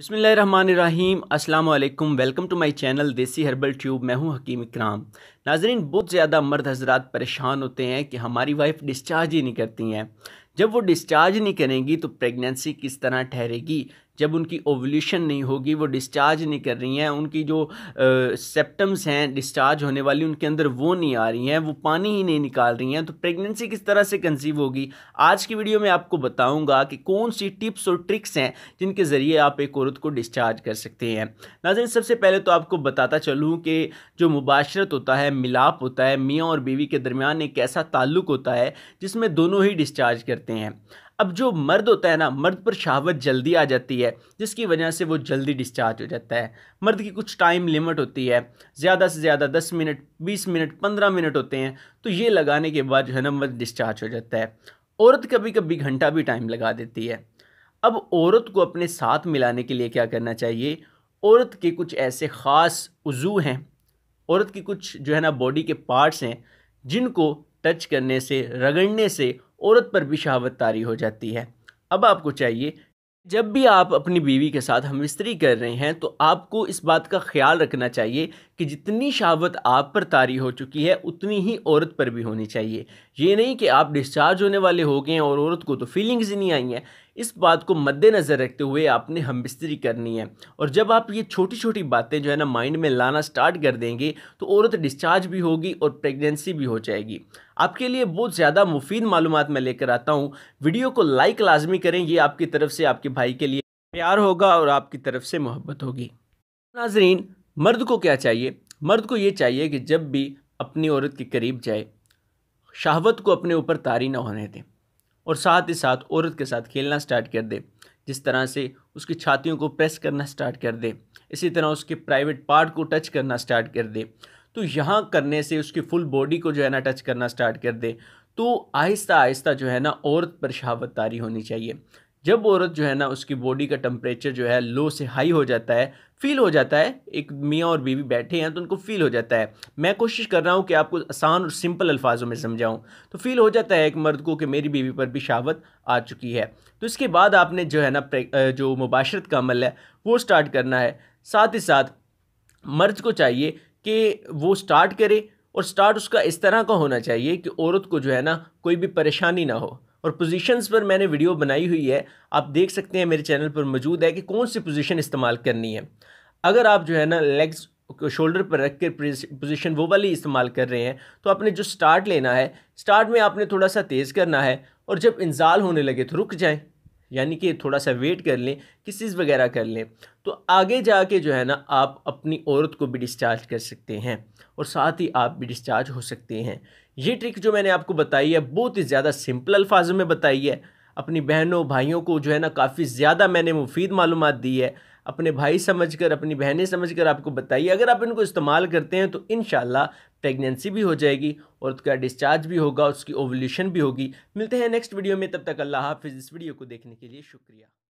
बिसमीम अल्लाम welcome to my channel Desi herbal tube मैं हूं हकीम इकराम नाजरीन बहुत ज़्यादा मर्द हजरात परेशान होते हैं कि हमारी वाइफ डिस्चार्ज ही नहीं करती हैं जब वो डिस्चार्ज नहीं करेंगी तो प्रेगनेंसी किस तरह ठहरेगी जब उनकी ओवल्यूशन नहीं होगी वो डिस्चार्ज नहीं कर रही हैं उनकी जो सेप्टम्स हैं डिस्चार्ज होने वाली उनके अंदर वो नहीं आ रही हैं वो पानी ही नहीं निकाल रही हैं तो प्रेगनेंसी किस तरह से कंसीव होगी आज की वीडियो में आपको बताऊंगा कि कौन सी टिप्स और ट्रिक्स हैं जिनके ज़रिए आप एक औरत को डिस्चार्ज कर सकते हैं नाजन सबसे पहले तो आपको बताता चलूँ कि जो मुबाशरत होता है मिलाप होता है मियाँ और बीवी के दरमियान एक ऐसा ताल्लुक़ होता है जिसमें दोनों ही डिस्चार्ज करते हैं अब जो मर्द होता है ना मर्द पर शहावत जल्दी आ जाती है जिसकी वजह से वो जल्दी डिस्चार्ज हो जाता है मर्द की कुछ टाइम लिमिट होती है ज़्यादा से ज़्यादा दस मिनट बीस मिनट पंद्रह मिनट होते हैं तो ये लगाने के बाद जो है ना मर्द डिस्चार्ज हो जाता है औरत कभी कभी घंटा भी टाइम लगा देती है अब औरत को अपने साथ मिलाने के लिए क्या करना चाहिए औरत के कुछ ऐसे ख़ास वजू हैं औरत की कुछ जो है ना बॉडी के पार्ट्स हैं जिनको टच करने से रगड़ने से औरत पर भी शहावत तारी हो जाती है अब आपको चाहिए जब भी आप अपनी बीवी के साथ हम स्त्री कर रहे हैं तो आपको इस बात का ख्याल रखना चाहिए कि जितनी शहावत आप पर तारी हो चुकी है उतनी ही औरत पर भी होनी चाहिए ये नहीं कि आप डिस्चार्ज होने वाले हो गए हैं और औरत को तो फीलिंग्स ही नहीं आई हैं इस बात को मद्देनज़र रखते हुए आपने हम बिस्तरी करनी है और जब आप ये छोटी छोटी बातें जो है ना माइंड में लाना स्टार्ट कर देंगे तो औरत डिस्चार्ज भी होगी और प्रेगनेंसी भी हो जाएगी आपके लिए बहुत ज़्यादा मुफीद मालूम मैं लेकर आता हूँ वीडियो को लाइक लाजमी करें ये आपकी तरफ से आपके भाई के लिए प्यार होगा और आपकी तरफ से मोहब्बत होगी नाजरीन मर्द को क्या चाहिए मर्द को ये चाहिए कि जब भी अपनी औरत के करीब जाए शहावत को अपने ऊपर तारी ना होने दें और साथ ही साथ औरत के साथ खेलना स्टार्ट कर दे जिस तरह से उसकी छातियों को प्रेस करना स्टार्ट कर दे इसी तरह उसके प्राइवेट पार्ट को टच करना स्टार्ट कर दे तो यहाँ करने से उसकी फुल बॉडी को जो है ना टच करना स्टार्ट कर दे तो आहिस्ता आहिस्ता जो है ना औरत पर शहावत तारी होनी चाहिए जब औरत जो है ना उसकी बॉडी का टेम्परेचर जो है लो से हाई हो जाता है फील हो जाता है एक मियाँ और बीवी बैठे हैं तो उनको फील हो जाता है मैं कोशिश कर रहा हूँ कि आपको आसान और सिंपल अल्फाजों में समझाऊँ तो फील हो जाता है एक मर्द को कि मेरी बीवी पर भी शावत आ चुकी है तो इसके बाद आपने जो है ना जो मुबाशरत का अमल है वो स्टार्ट करना है साथ ही साथ मर्द को चाहिए कि वो स्टार्ट करे और स्टार्ट उसका इस तरह का होना चाहिए कि औरत को जो है ना कोई भी परेशानी ना हो और पोजीशंस पर मैंने वीडियो बनाई हुई है आप देख सकते हैं मेरे चैनल पर मौजूद है कि कौन सी पोजीशन इस्तेमाल करनी है अगर आप जो है ना लेग्स शोल्डर पर रख कर पोजीशन वो वाली इस्तेमाल कर रहे हैं तो आपने जो स्टार्ट लेना है स्टार्ट में आपने थोड़ा सा तेज़ करना है और जब इंजाल होने लगे तो रुक जाएँ यानी कि थोड़ा सा वेट कर लें किसीज वगैरह कर लें तो आगे जाके जो है ना आप अपनी औरत को भी डिस्चार्ज कर सकते हैं और साथ ही आप भी डिस्चार्ज हो सकते हैं ये ट्रिक जो मैंने आपको बताई है बहुत ही ज़्यादा सिंपल अल्फाजों में बताई है अपनी बहनों भाइयों को जो है ना काफ़ी ज़्यादा मैंने मुफीद मालूम दी है अपने भाई समझकर अपनी बहनें समझकर आपको बताइए अगर आप इनको इस्तेमाल करते हैं तो इन प्रेगनेंसी भी हो जाएगी और उसका डिस्चार्ज भी होगा उसकी ओवल्यूशन भी होगी मिलते हैं नेक्स्ट वीडियो में तब तक अल्लाह हाफिज़ इस वीडियो को देखने के लिए शुक्रिया